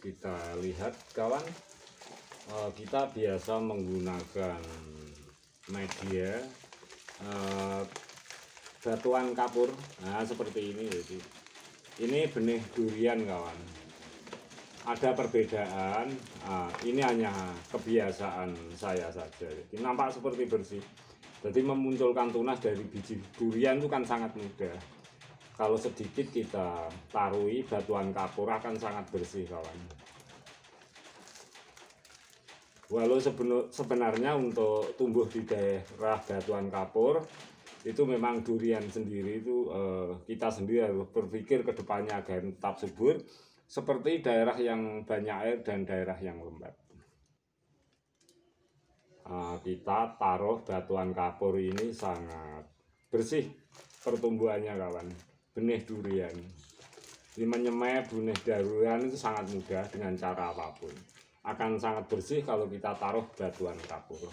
kita lihat kawan eh, kita biasa menggunakan media eh, batuan kapur nah seperti ini jadi ini benih durian kawan ada perbedaan nah, ini hanya kebiasaan saya saja jadi nampak seperti bersih jadi memunculkan tunas dari biji durian itu kan sangat mudah kalau sedikit kita tarui batuan kapur akan sangat bersih kawan walau sebenarnya untuk tumbuh di daerah batuan kapur itu memang durian sendiri itu eh, kita sendiri harus berpikir ke depannya agar tetap subur seperti daerah yang banyak air dan daerah yang lembab ah, kita taruh batuan kapur ini sangat bersih pertumbuhannya kawan benih durian Limanya nyemai benih durian itu sangat mudah dengan cara apapun akan sangat bersih kalau kita taruh batuan kapur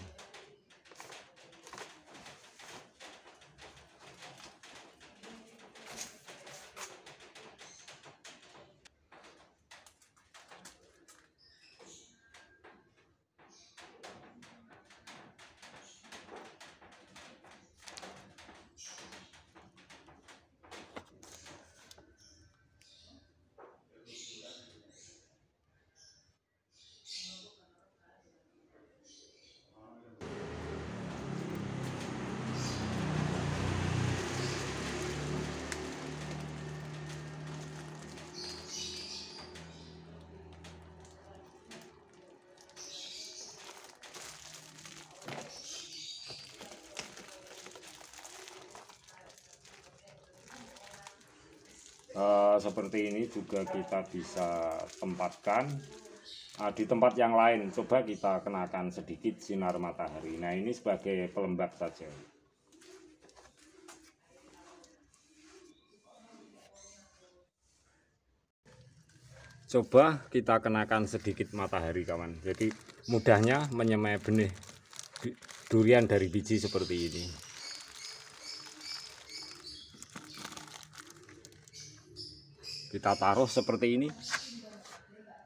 e, seperti ini juga kita bisa tempatkan e, di tempat yang lain coba kita kenakan sedikit sinar matahari nah ini sebagai pelembab saja coba kita kenakan sedikit matahari kawan jadi mudahnya menyemai benih durian dari biji seperti ini kita taruh seperti ini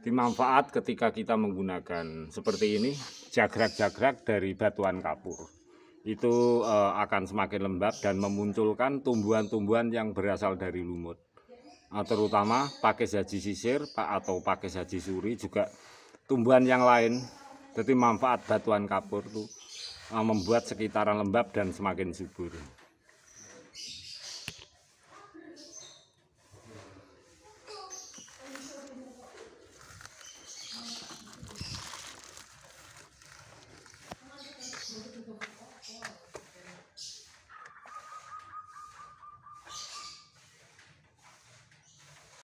dimanfaat ketika kita menggunakan seperti ini jagrak-jagrak dari batuan kapur itu uh, akan semakin lembab dan memunculkan tumbuhan-tumbuhan yang berasal dari lumut eh, terutama pakai saji sisir pak atau pakai saji suri juga tumbuhan yang lain jadi manfaat batuan kapur tuh eh, membuat sekitaran lembab dan semakin subur